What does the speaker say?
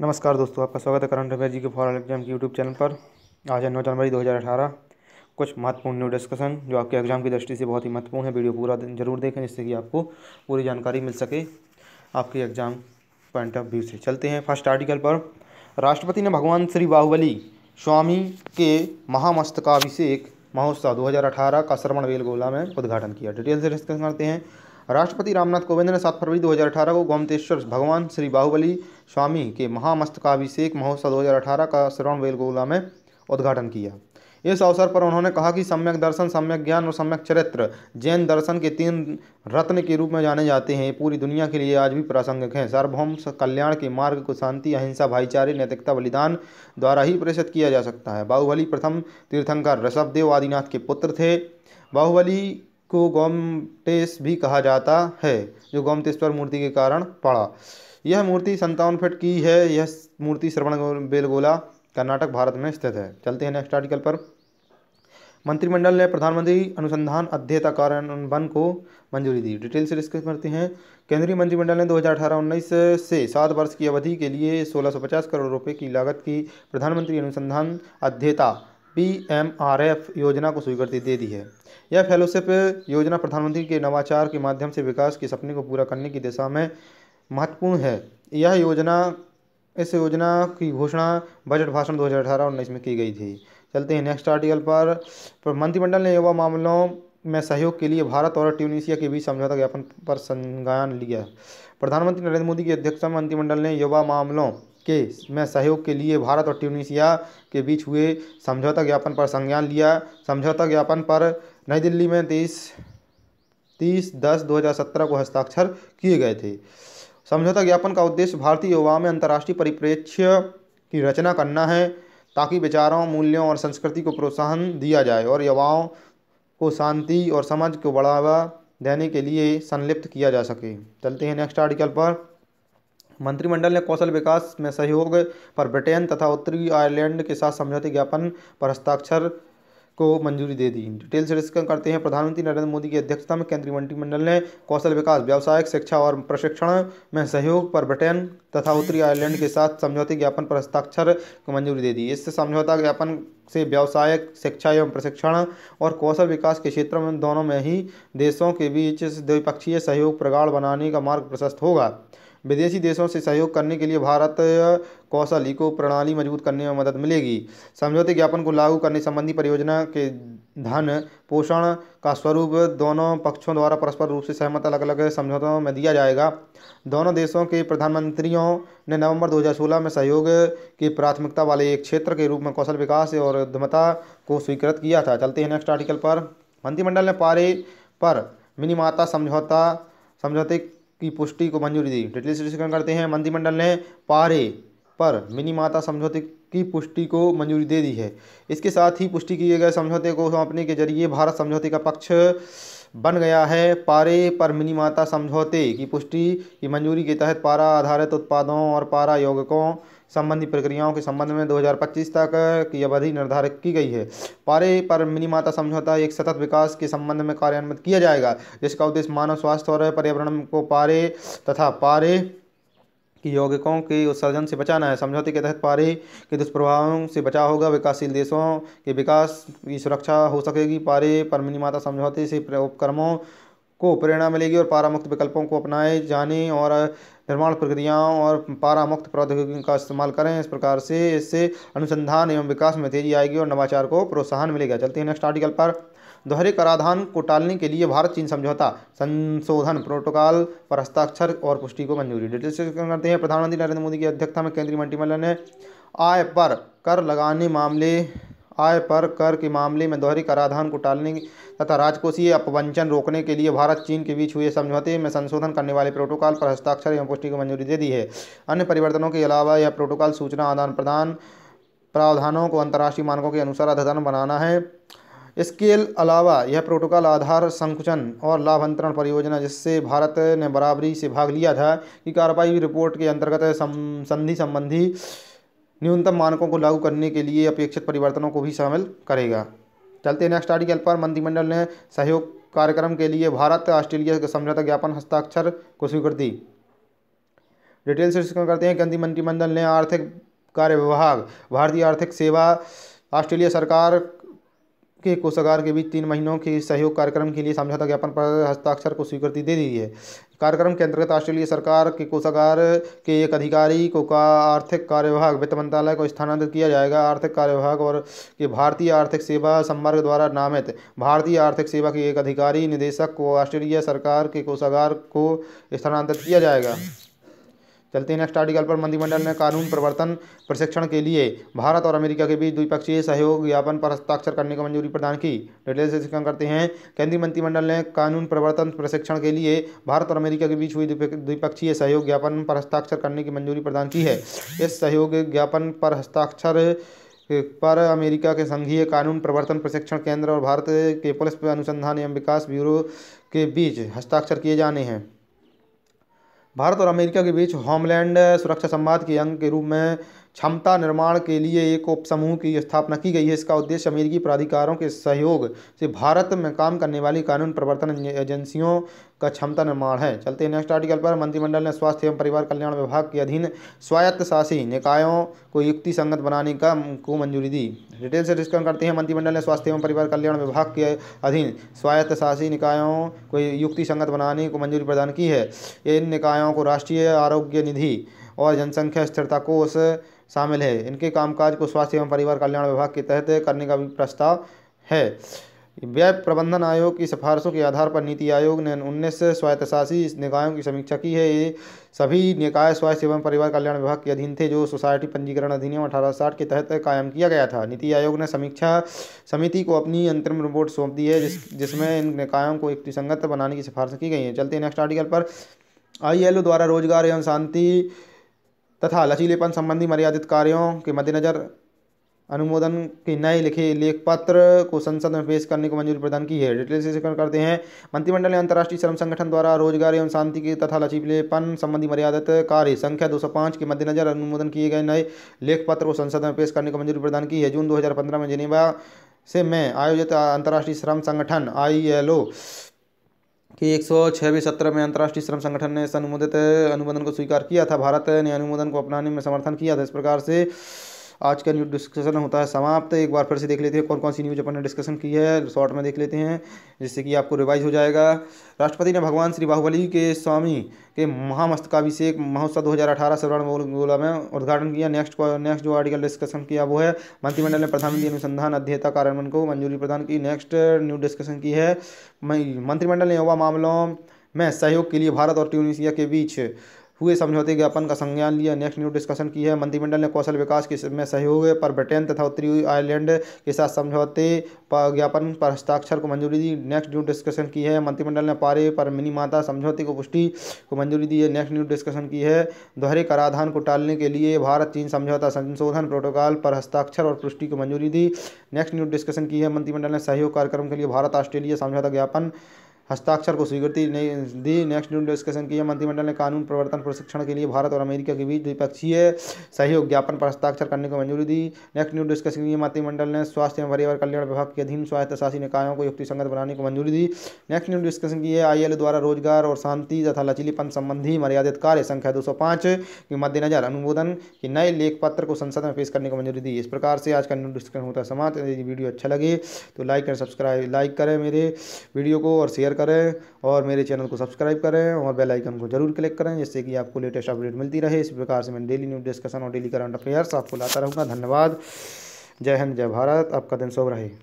नमस्कार दोस्तों आपका स्वागत है current affair G K for all exam के यूट्यूब चैनल पर आज है नौ जनवरी 2018 कुछ महत्वपूर्ण न्यू डिस्कशन जो आपके एग्जाम की दृष्टि से बहुत ही महत्वपूर्ण है वीडियो पूरा जरूर देखें जिससे कि आपको पूरी जानकारी मिल सके आपके एग्जाम पॉइंट ऑफ व्यू से चलते हैं फर्स्ट आर्टिकल पर राष्ट्रपति ने भगवान श्री बाहुबली स्वामी के महामस्तकाभिषेक महोत्सव अठारह का श्रवण बेलगोला में उद्घाटन किया डिटेल से डिस्कस करते हैं राष्ट्रपति रामनाथ कोविंद ने 7 फरवरी 2018 को गोमतेश्वर भगवान श्री बाहुबली स्वामी के महामस्तकाभिषेक महोत्सव 2018 का श्रवण वेलगोला में उद्घाटन किया इस अवसर पर उन्होंने कहा कि सम्यक दर्शन सम्यक ज्ञान और सम्यक चरित्र जैन दर्शन के तीन रत्न के रूप में जाने जाते हैं पूरी दुनिया के लिए आज भी प्रासंगिक हैं सार्वभौम कल्याण के मार्ग को शांति अहिंसा भाईचारे नैतिकता बलिदान द्वारा ही प्रेषित किया जा सकता है बाहुबली प्रथम तीर्थंकर ऋषभदेव आदिनाथ के पुत्र थे बाहुबली को गोमटेश भी कहा जाता है जो गोमतेश्वर मूर्ति के कारण पड़ा यह मूर्ति संतावन फिट की है यह मूर्ति श्रवण बेलगोला कर्नाटक भारत में स्थित है चलते हैं नेक्स्ट आर्टिकल पर मंत्रिमंडल ने प्रधानमंत्री अनुसंधान अध्ययता कार्यान्वयन को मंजूरी दी डिटेल से डिस्कस करते हैं केंद्रीय मंत्रिमंडल ने 2018-19 से सात वर्ष की अवधि के लिए 1650 करोड़ रुपए की लागत की प्रधानमंत्री अनुसंधान अध्ययता पीएमआरएफ योजना को स्वीकृति दे दी है यह फेलोशिप योजना प्रधानमंत्री के नवाचार के माध्यम से विकास के सपने को पूरा करने की दिशा में महत्वपूर्ण है यह योजना इस योजना की घोषणा बजट भाषण 2018 उन्नीस में की गई थी चलते हैं नेक्स्ट आर्टिकल पर, पर मंत्रिमंडल ने युवा मामलों में सहयोग के लिए भारत और ट्यूनिशिया के बीच समझौता ज्ञापन पर संज्ञान लिया प्रधानमंत्री नरेंद्र मोदी की अध्यक्षता में मंत्रिमंडल ने युवा मामलों के में सहयोग के लिए भारत और ट्यूनिशिया के बीच हुए समझौता ज्ञापन पर संज्ञान लिया समझौता ज्ञापन पर नई दिल्ली में तेईस तीस दस दो हज़ार सत्रह को हस्ताक्षर किए गए थे समझौता ज्ञापन का उद्देश्य भारतीय युवाओं में अंतर्राष्ट्रीय परिप्रेक्ष्य की रचना करना है ताकि विचारों मूल्यों और संस्कृति को प्रोत्साहन दिया जाए और युवाओं को शांति और समाज को बढ़ावा देने के लिए संलिप्त किया जा सके चलते हैं नेक्स्ट आर्टिकल पर मंत्रिमंडल ने कौशल विकास में सहयोग पर ब्रिटेन तथा उत्तरी आयरलैंड के साथ समझौते ज्ञापन पर हस्ताक्षर को मंजूरी दे दी डिटेल से डिस्कस करते हैं प्रधानमंत्री नरेंद्र मोदी की अध्यक्षता में केंद्रीय मंत्रिमंडल ने कौशल विकास व्यावसायिक शिक्षा और प्रशिक्षण में सहयोग पर ब्रिटेन तथा उत्तरी आयरलैंड के साथ समझौते ज्ञापन पर हस्ताक्षर को मंजूरी दे दी इससे समझौता ज्ञापन से व्यावसायिक शिक्षा एवं प्रशिक्षण और कौशल विकास के क्षेत्र में दोनों में ही देशों के बीच द्विपक्षीय सहयोग प्रगाढ़ बनाने का मार्ग प्रशस्त होगा विदेशी देशों से सहयोग करने के लिए भारत कौशल इको प्रणाली मजबूत करने में मदद मिलेगी समझौते ज्ञापन को लागू करने संबंधी परियोजना के धन पोषण का स्वरूप दोनों पक्षों द्वारा परस्पर रूप से सहमत अलग अलग समझौतों में दिया जाएगा दोनों देशों के प्रधानमंत्रियों ने नवंबर 2016 में सहयोग की प्राथमिकता वाले एक क्षेत्र के रूप में कौशल विकास और उद्यमता को स्वीकृत किया था चलते हैं नेक्स्ट आर्टिकल पर मंत्रिमंडल ने पारे पर मिनीमाता समझौता समझौते की पुष्टि को मंजूरी दी डिटेल स्पष्टीकरण करते हैं मंत्रिमंडल ने पारे पर मिनी माता समझौते की पुष्टि को मंजूरी दे दी है इसके साथ ही पुष्टि किए गए समझौते को सौंपने के जरिए भारत समझौते का पक्ष बन गया है पारे पर मिनी माता समझौते की पुष्टि की मंजूरी के तहत पारा आधारित उत्पादों और पारा यौगिकों संबंधी प्रक्रियाओं के संबंध में 2025 तक की अवधि निर्धारित की गई है पारे पर मिनीमाता समझौता एक सतत विकास के संबंध में कार्यान्वित किया जाएगा जिसका उद्देश्य मानव स्वास्थ्य और पर्यावरण को पारे तथा पारे की यौगिकों के उत्सर्जन से बचाना है समझौते के तहत पारे के दुष्प्रभावों से बचाव होगा विकासशील देशों के विकास की सुरक्षा हो सकेगी पारे पर मिनीमाता समझौते से उपक्रमों को प्रेरणा मिलेगी और पारामुक्त विकल्पों को अपनाए जाने और निर्माण प्रक्रियाओं और पारामुक्त प्रौद्योगिकी का इस्तेमाल करें इस प्रकार से इससे अनुसंधान एवं विकास में तेजी आएगी और नवाचार को प्रोत्साहन मिलेगा चलते हैं नेक्स्ट आर्टिकल पर दोहरे कराधान को टालने के लिए भारत चीन समझौता संशोधन प्रोटोकॉल पर हस्ताक्षर और पुष्टि को मंजूरी डिटेल करते हैं प्रधानमंत्री नरेंद्र मोदी की अध्यक्षता में केंद्रीय मंत्रिमंडल ने आय पर कर लगाने मामले आय पर कर के मामले में दोहरी कराधान को टालने तथा राजकोषीय अपवंचन रोकने के लिए भारत चीन के बीच हुए समझौते में संशोधन करने वाले प्रोटोकॉल पर हस्ताक्षर एवं पुष्टि को मंजूरी दे दी है अन्य परिवर्तनों के अलावा यह प्रोटोकॉल सूचना आदान प्रदान प्रावधानों को अंतर्राष्ट्रीय मानकों के अनुसार अधन बनाना है इसके अलावा यह प्रोटोकॉल आधार संकुचन और लाभ अंतरण परियोजना जिससे भारत ने बराबरी से भाग लिया था कि कार्रवाई रिपोर्ट के अंतर्गत संधि संबंधी न्यूनतम मानकों को लागू करने के लिए अपेक्षित परिवर्तनों को भी शामिल करेगा चलते नेक्स्ट आर्टिकल पर मंत्रिमंडल ने सहयोग कार्यक्रम के लिए भारत ऑस्ट्रेलिया के समझौता ज्ञापन हस्ताक्षर को स्वीकृति डिटेल से करते हैं केंद्रीय मंत्रिमंडल ने आर्थिक कार्य विभाग भारतीय आर्थिक सेवा ऑस्ट्रेलिया सरकार के कोषागार के बीच तीन महीनों के सहयोग कार्यक्रम के लिए समझौता ज्ञापन पर हस्ताक्षर को स्वीकृति दे दी है कार्यक्रम के अंतर्गत ऑस्ट्रेलिया सरकार के कोषागार के एक अधिकारी को का आर्थिक कार्य विभाग वित्त मंत्रालय को स्थानांतरित किया जाएगा आर्थिक कार्य विभाग और के भारतीय आर्थिक सेवा संवर्ग द्वारा नामित भारतीय आर्थिक सेवा के एक अधिकारी निदेशक को ऑस्ट्रेलिया सरकार के कोषागार को स्थानांतरित किया जाएगा चलते हैं नेक्स्ट आर्टिकल पर मंत्रिमंडल ने कानून प्रवर्तन प्रशिक्षण के लिए भारत और अमेरिका के बीच द्विपक्षीय सहयोग ज्ञापन पर हस्ताक्षर करने की मंजूरी प्रदान की डिटेल से करते हैं केंद्रीय मंत्रिमंडल ने कानून प्रवर्तन प्रशिक्षण के लिए भारत और अमेरिका के बीच हुई द्विपक्षीय सहयोग ज्ञापन पर हस्ताक्षर करने की मंजूरी प्रदान की है इस सहयोग ज्ञापन पर हस्ताक्षर पर अमेरिका के संघीय कानून प्रवर्तन प्रशिक्षण केंद्र और भारत के पुलिस अनुसंधान एवं विकास ब्यूरो के बीच हस्ताक्षर किए जाने हैं भारत और अमेरिका के बीच होमलैंड सुरक्षा संवाद के अंग के रूप में क्षमता निर्माण के लिए एक उपसमूह की स्थापना की गई है इसका उद्देश्य अमेरिकी प्राधिकारों के सहयोग से भारत में काम करने वाली कानून प्रवर्तन एजेंसियों का क्षमता निर्माण है चलते नेक्स्ट आर्टिकल पर मंत्रिमंडल ने स्वास्थ्य एवं परिवार कल्याण विभाग के अधीन स्वायत्त शासी निकायों को युक्ति संगत बनाने का को मंजूरी दी डिटेल से डिस्कस करते हैं मंत्रिमंडल ने स्वास्थ्य एवं परिवार कल्याण विभाग के अधीन स्वायत्त शासी निकायों को युक्ति संगत बनाने को मंजूरी प्रदान की है इन निकायों को राष्ट्रीय आरोग्य निधि और जनसंख्या स्थिरता कोष शामिल है इनके कामकाज को स्वास्थ्य एवं परिवार कल्याण विभाग के तहत करने का भी प्रस्ताव है व्यय प्रबंधन आयोग की सिफारिशों के आधार पर नीति आयोग ने उन्नीस स्वायत्तशासी निकायों की समीक्षा की है ये सभी निकाय स्वास्थ्य एवं परिवार कल्याण विभाग के अधीन थे जो सोसाइटी पंजीकरण अधिनियम अठारह के तहत कायम किया गया था नीति आयोग ने समीक्षा समिति को अपनी अंतरिम रिपोर्ट सौंप दी है जिस जिसमें इन निकायों को एक संगत बनाने की सिफारिश की गई है चलते नेक्स्ट आर्टिकल पर आई द्वारा रोजगार एवं शांति तथा लचीलेपन संबंधी मर्यादित कार्यों के मद्देनज़र अनुमोदन के नए लिखे लेख पत्र को संसद में पेश करने को मंजूरी प्रदान की है डिटेल से करते हैं मंत्रिमंडल ने अंतर्राष्ट्रीय श्रम संगठन द्वारा रोजगार एवं शांति के तथा लचीलेपन संबंधी मर्यादित कार्य संख्या 205 के मद्देनजर अनुमोदन किए गए नए लेख पत्र को संसद में पेश करने को मंजूरी प्रदान की है जून दो में जिनेवा से में आयोजित अंतर्राष्ट्रीय श्रम संगठन आई कि एक सौ छः में अंतर्राष्ट्रीय श्रम संगठन ने इस अनुमोदित अनुबंधन को स्वीकार किया था भारत ने अनुमोदन को अपनाने में समर्थन किया था इस प्रकार से आज का न्यूज डिस्कशन होता है समाप्त एक बार फिर से देख लेते हैं कौन कौन सी न्यूज अपन ने डिस्कशन की है शॉर्ट में देख लेते हैं जिससे कि आपको रिवाइज हो जाएगा राष्ट्रपति ने भगवान श्री बाहुबली के स्वामी के महामस्तकाभिषेक महोत्सव दो हज़ार अठारह सवर्ण गोला में उद्घाटन किया नेक्स्ट नेक्स्ट जो आर्टिकल डिस्कशन किया वो है मंत्रिमंडल ने प्रधानमंत्री अनुसंधान अध्ययता कार्यान्वयन को मंजूरी प्रदान की नेक्स्ट न्यूज डिस्कशन की है मंत्रिमंडल ने युवा मामलों में सहयोग के लिए भारत और ट्यूनिशिया के बीच हुए समझौते ज्ञापन का संज्ञान लिया नेक्स्ट न्यू डिस्कशन की है मंत्रिमंडल ने कौशल विकास के में सहयोग पर ब्रिटेन तथा उत्तरी आयरलैंड के साथ समझौते ज्ञापन पर हस्ताक्षर को मंजूरी दी नेक्स्ट न्यू डिस्कशन की है मंत्रिमंडल ने पारे पर मिनी माता समझौते को पुष्टि को मंजूरी दी है नेक्स्ट न्यू डिस्कशन की है दोहरे कराधान को टालने के लिए भारत चीन समझौता संशोधन प्रोटोकॉल पर हस्ताक्षर और पुष्टि को मंजूरी दी नेक्स्ट न्यू डिस्कशन की है मंत्रिमंडल ने सहयोग कार्यक्रम के लिए भारत ऑस्ट्रेलिया समझौता ज्ञापन हस्ताक्षर को स्वीकृति नहीं दी नेक्स्ट न्यू डिस्कशन किया मंत्रिमंडल ने कानून प्रवर्तन प्रशिक्षण के लिए भारत और अमेरिका के बीच द्विपक्षीय सहयोग ज्ञापन पर हस्ताक्षर करने को मंजूरी दी नेक्स्ट न्यू डिस्कशन किया मंत्रिमंडल ने स्वास्थ्य एवं परिवार कल्याण विभाग के अधीन स्वास्थ्य शासी निकायों को युक्ति संगत बनाने को मंजूरी दी नेक्स्ट न्यू डिस्कशन की है आई द्वारा रोजगार और शांति तथा लचीलीपन संबंधी मर्यादित कार्य संख्या दो के मद्देनजर अनुमोदन के नए लेख पत्र को संसद में पेश करने को मंजूरी दी इस प्रकार से आज का न्यू डिस्कशन होता है समाप्त यदि वीडियो अच्छा लगे तो लाइक एंड सब्सक्राइब लाइक करें मेरे वीडियो को और शेयर शेयर करें और मेरे चैनल को सब्सक्राइब करें और बेल आइकन को जरूर क्लिक करें जिससे कि आपको लेटेस्ट अपडेट मिलती रहे इस प्रकार से मैं डेली न्यूज़ डिस्कशन और डेली करंट अफेयर्स आपको लाता रहूँगा धन्यवाद जय हिंद जय भारत आपका दिन शुभ रहे